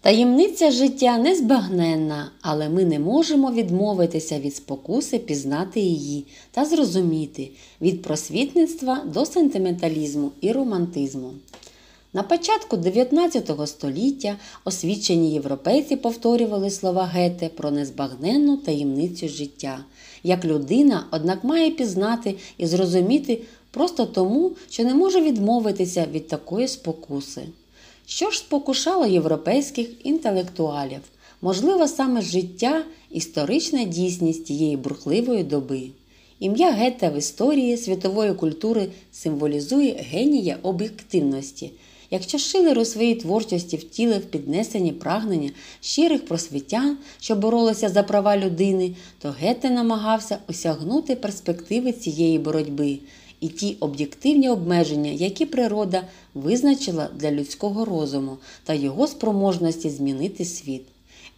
Таємниця життя незбагненна, але ми не можемо відмовитися від спокуси, пізнати її та зрозуміти від просвітництва до сентименталізму і романтизму. На початку 19 століття освічені європейці повторювали слова Гете про незбагненну таємницю життя. Як людина, однак, має пізнати і зрозуміти просто тому, що не може відмовитися від такої спокуси. Що ж спокушало європейських інтелектуалів, можливо, саме життя, історична дійсність тієї бурхливої доби. Ім'я Гетта в історії світової культури символізує генія об'єктивності. Якщо Шилер у своїй творчості втілив піднесені прагнення щирих просвітян, що боролися за права людини, то Гетте намагався осягнути перспективи цієї боротьби і ті об'єктивні обмеження, які природа визначила для людського розуму та його спроможності змінити світ.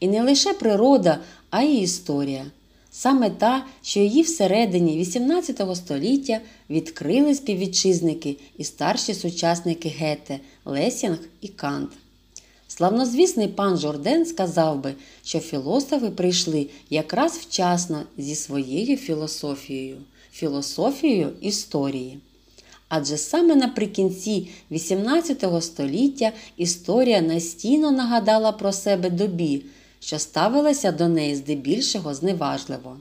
І не лише природа, а й історія. Саме та, що її всередині XVIII століття відкрили співвітчизники і старші сучасники Гете, Лесінг і Кант. Славнозвісний пан Жорден сказав би, що філософи прийшли якраз вчасно зі своєю філософією філософією історії. Адже саме наприкінці XVIII століття історія настійно нагадала про себе добі, що ставилася до неї здебільшого зневажливо.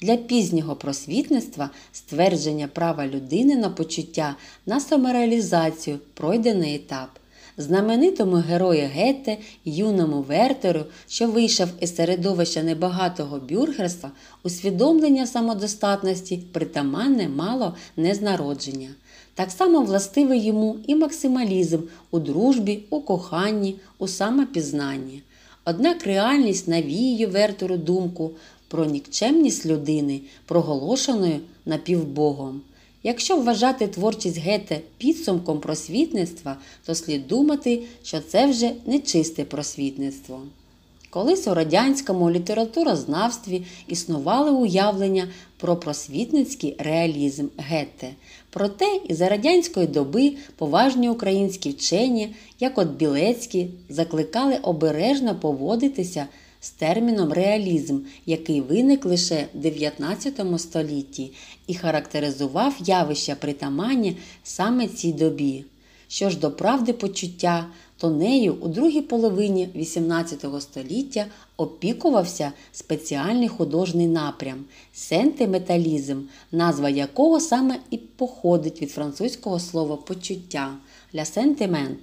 Для пізнього просвітництва ствердження права людини на почуття на самореалізацію пройдений етап знаменитому герою Гетте, юному Вертеру, що вийшов із середовища небагатого бюргерства, усвідомлення самодостатності притаманне мало не з народження. Так само властивий йому і максималізм у дружбі, у коханні, у самопізнанні. Однак реальність навіює Вертеру думку про нікчемність людини, проголошеною напівбогом. Якщо вважати творчість Гете підсумком просвітництва, то слід думати, що це вже не чисте просвітництво. Колись у радянському літературознавстві існували уявлення про просвітницький реалізм гете, Проте і за радянської доби поважні українські вчені, як от Білецькі, закликали обережно поводитися з терміном реалізм, який виник лише в 19 столітті і характеризував явища притамання саме цій добі. Що ж до правди почуття, то нею у другій половині XVIII століття опікувався спеціальний художній напрям сентиметалізм, назва якого саме і походить від французького слова почуття для сентимент.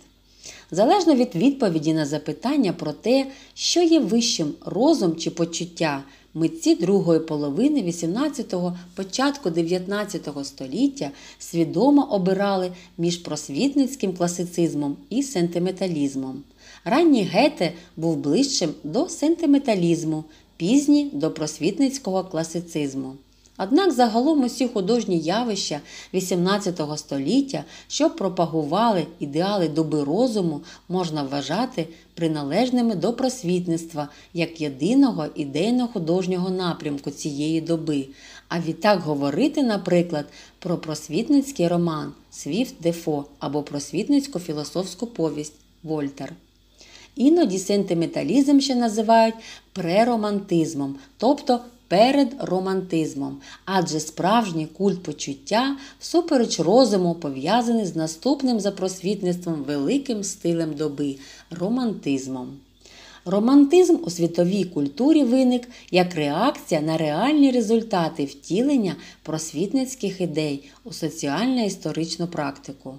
Залежно від відповіді на запитання про те, що є вищим розум чи почуття, митці другої половини 18-го, початку 19-го століття свідомо обирали між просвітницьким класицизмом і сентименталізмом. Ранній гете був ближчим до сентименталізму, пізній до просвітницького класицизму. Однак загалом усі художні явища XVIII століття, що пропагували ідеали доби розуму, можна вважати приналежними до просвітництва як єдиного ідейно художнього напрямку цієї доби. А відтак говорити, наприклад, про просвітницький роман Свіфт Дефо або просвітницьку філософську повість Вольтер. Іноді сентименталізм ще називають преромантизмом, тобто перед романтизмом, адже справжній культ почуття всупереч розуму пов'язаний з наступним за просвітництвом великим стилем доби романтизмом. Романтизм у світовій культурі виник як реакція на реальні результати втілення просвітницьких ідей у соціально-історичну практику.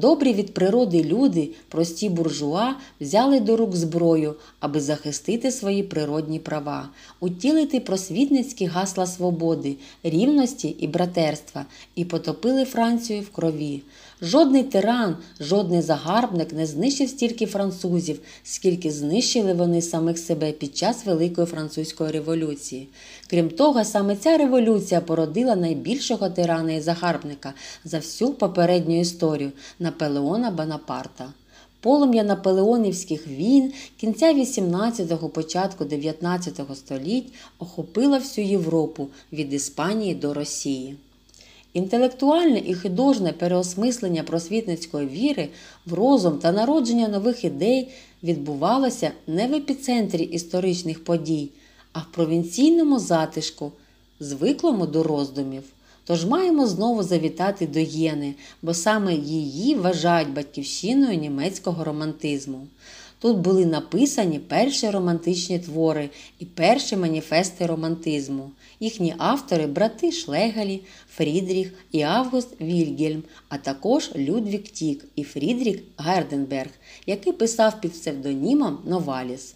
Добрі від природи люди, прості буржуа, взяли до рук зброю, аби захистити свої природні права, утілити просвітницькі гасла свободи, рівності і братерства і потопили Францію в крові. Жодний тиран, жодний загарбник не знищив стільки французів, скільки знищили вони самих себе під час Великої французької революції. Крім того, саме ця революція породила найбільшого тирана і загарбника за всю попередню історію Наполеона Бонапарта. Полум'я наполеонівських війн кінця 18-го, початку 19 го століть охопила всю Європу від Іспанії до Росії. Інтелектуальне і художне переосмислення просвітницької віри в розум та народження нових ідей відбувалося не в епіцентрі історичних подій, а в провінційному затишку, звиклому до роздумів. Тож маємо знову завітати до Єни, бо саме її вважають батьківщиною німецького романтизму. Тут були написані перші романтичні твори і перші маніфести романтизму. Їхні автори брати Шлегалі, Фрідріх і Август Вільгельм, а також Людвік Тік і Фрідрік Гарденберг, який писав під псевдонімом Новаліс.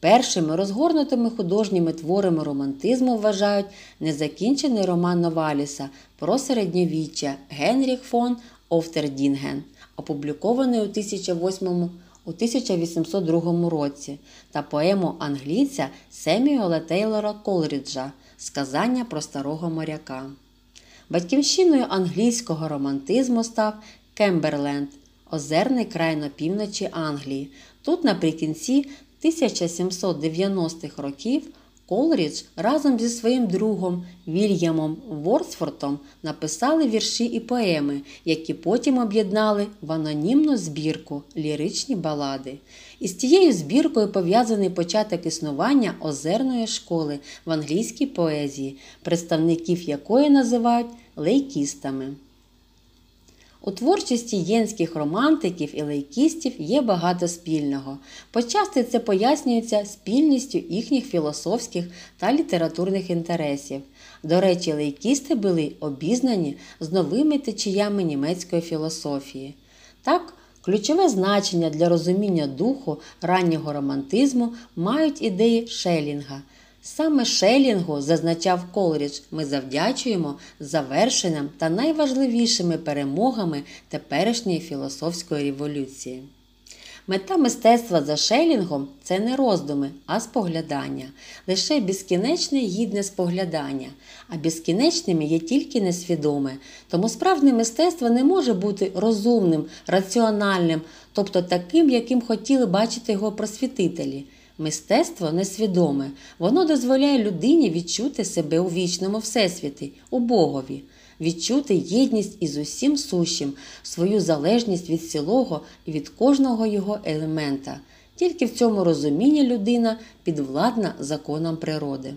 Першими розгорнутими художніми творами романтизму вважають незакінчений роман Новаліса про середньовіччя Генріх фон Офтердінген, опублікований у 1008 у 1802 році та поему англійця Семюела Тейлора Колріджа Сказання про старого моряка. Батьківщиною англійського романтизму став Кемберленд, озерний край на півночі Англії. Тут наприкінці 1790-х років. Колрідж разом зі своїм другом Вільямом Ворсфортом написали вірші і поеми, які потім об'єднали в анонімну збірку Ліричні балади. Із цією збіркою пов'язаний початок існування озерної школи в англійській поезії, представників якої називають лейкістами. У творчості єнських романтиків і лейкістів є багато спільного. Почасти це пояснюється спільністю їхніх філософських та літературних інтересів. До речі, лейкісти були обізнані з новими течіями німецької філософії. Так, ключове значення для розуміння духу раннього романтизму мають ідеї Шелінга – Саме Шелінгу, зазначав Колрідж, ми завдячуємо завершенням та найважливішими перемогами теперішньої філософської революції. Мета мистецтва за Шелінгом це не роздуми, а споглядання, лише безкінечне гідне споглядання, а безкінечними є тільки несвідоме. Тому справжнє мистецтво не може бути розумним, раціональним, тобто таким, яким хотіли бачити його просвітителі. Мистецтво несвідоме, воно дозволяє людині відчути себе у вічному всесвіті, у Богові, відчути єдність із усім сущим, свою залежність від цілого і від кожного його елемента. Тільки в цьому розумінні людина підвладна законам природи.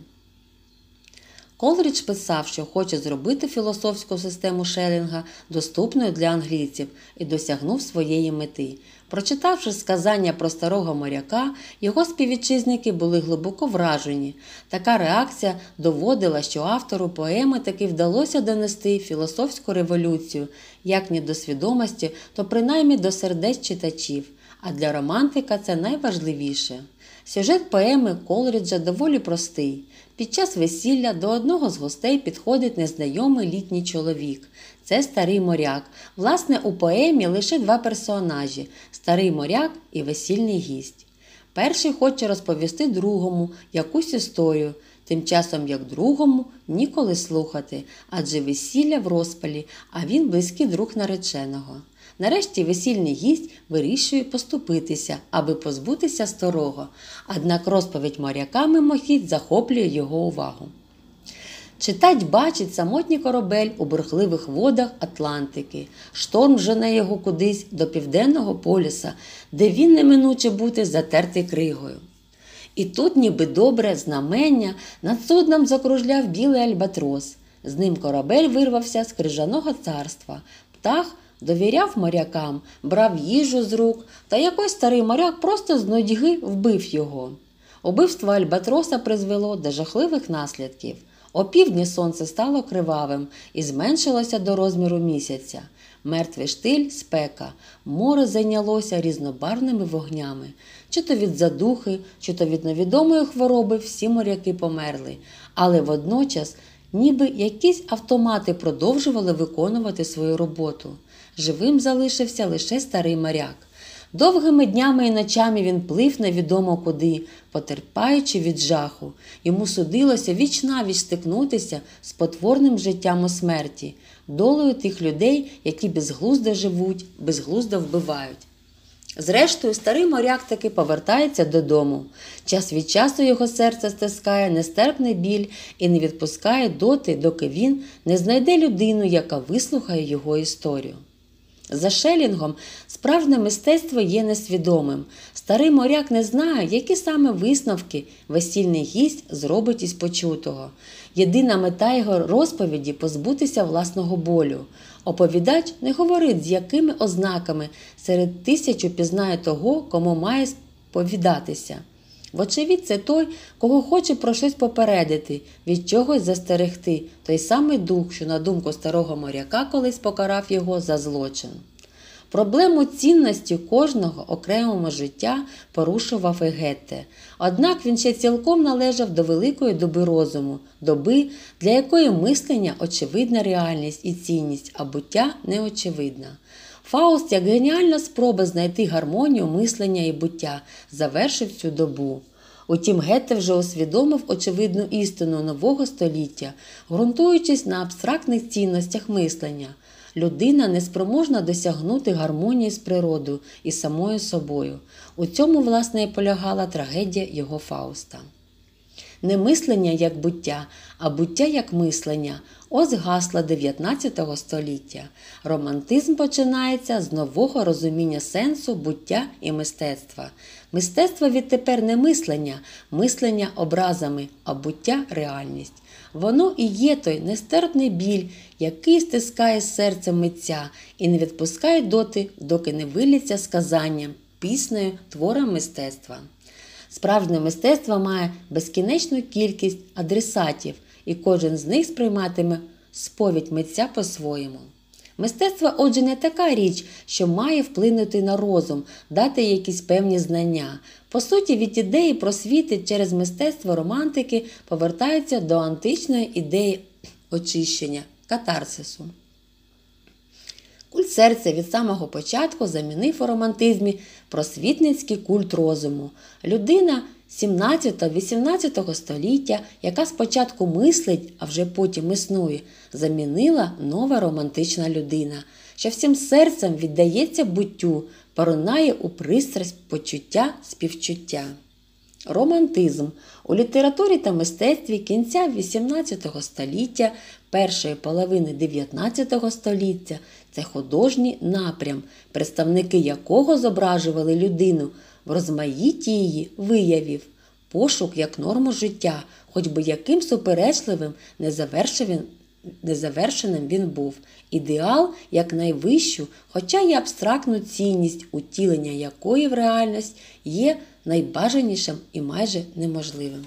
Колрідж писав, що хоче зробити філософську систему Шелінга доступною для англійців і досягнув своєї мети. Прочитавши сказання про старого моряка, його співвітчизники були глибоко вражені. Така реакція доводила, що автору поеми таки вдалося донести філософську революцію, як ні до свідомості, то принаймні до сердець читачів. А для романтика це найважливіше. Сюжет поеми Колриджа доволі простий. Під час весілля до одного з гостей підходить незнайомий літній чоловік. Це старий моряк. Власне, у поемі лише два персонажі старий моряк і весільний гість. Перший хоче розповісти другому якусь історію, тим часом як другому ніколи слухати, адже весілля в розпалі, а він близький друг нареченого. Нарешті весільний гість вирішує поступитися, аби позбутися старого. Однак розповідь моряка мимохідь захоплює його увагу. Читать бачить самотній корабель у бурхливих водах Атлантики. Шторм жене його кудись до південного полюса, де він неминуче бути затертий кригою. І тут, ніби добре знамення, над судном закружляв білий альбатрос. З ним корабель вирвався з крижаного царства. Птах довіряв морякам, брав їжу з рук, та якось старий моряк просто з нудьги вбив його. Убивство Альбатроса призвело до жахливих наслідків. Опівдні сонце стало кривавим і зменшилося до розміру місяця. Мертвий штиль, спека, море зайнялося різнобарвними вогнями. Чи то від задухи, чи то від невідомої хвороби всі моряки померли, але водночас, ніби якісь автомати продовжували виконувати свою роботу живим залишився лише старий моряк. Довгими днями і ночами він плив невідомо куди, потерпаючи від жаху, йому судилося віч стикнутися з потворним життям у смерті, долею тих людей, які безглуздо живуть, безглуздо вбивають. Зрештою, старий моряк таки повертається додому. Час від часу його серце стискає нестерпний біль і не відпускає доти, доки він не знайде людину, яка вислухає його історію. За Шелінгом справжнє мистецтво є несвідомим. Старий моряк не знає, які саме висновки весільний гість зробить із почутого. Єдина мета його розповіді позбутися власного болю. Оповідач не говорить, з якими ознаками серед тисячу пізнає того, кому має сповідатися. Вочевидь, це той, кого хоче про щось попередити, від чогось застерегти, той самий дух, що, на думку старого моряка, колись покарав його за злочин. Проблему цінності кожного окремого життя порушував і Однак він ще цілком належав до великої доби розуму, доби, для якої мислення очевидна реальність і цінність, а буття неочевидна. Фауст, як геніальна спроба знайти гармонію мислення і буття, завершив цю добу. Утім, Гетте вже усвідомив очевидну істину нового століття, ґрунтуючись на абстрактних цінностях мислення. Людина не спроможна досягнути гармонії з природою і самою собою. У цьому, власне, і полягала трагедія його Фауста не мислення як буття, а буття як мислення ось гасла 19 століття. Романтизм починається з нового розуміння сенсу, буття і мистецтва. Мистецтво відтепер не мислення, мислення образами, а буття реальність. Воно і є той нестерпний біль, який стискає серце митця і не відпускає доти, доки не виліться сказанням, піснею, твором мистецтва. Справжнє мистецтво має безкінечну кількість адресатів, і кожен з них сприйматиме сповідь митця по-своєму. Мистецтво, отже, не така річ, що має вплинути на розум, дати якісь певні знання. По суті, від ідеї просвіти через мистецтво романтики повертається до античної ідеї очищення катарсису. Культ серця від самого початку замінив у романтизмі просвітницький культ розуму. Людина 17-18 століття, яка спочатку мислить, а вже потім існує, замінила нова романтична людина, що всім серцем віддається буттю, поринає у пристрасть почуття співчуття. Романтизм у літературі та мистецтві кінця XVIII століття, першої половини 19 століття це художній напрям, представники якого зображували людину в розмаїті її виявів, пошук як норму життя, хоч би яким суперечливим незавершеним, він був, ідеал як найвищу, хоча й абстрактну цінність, утілення якої в реальність є найбажанішим і майже неможливим.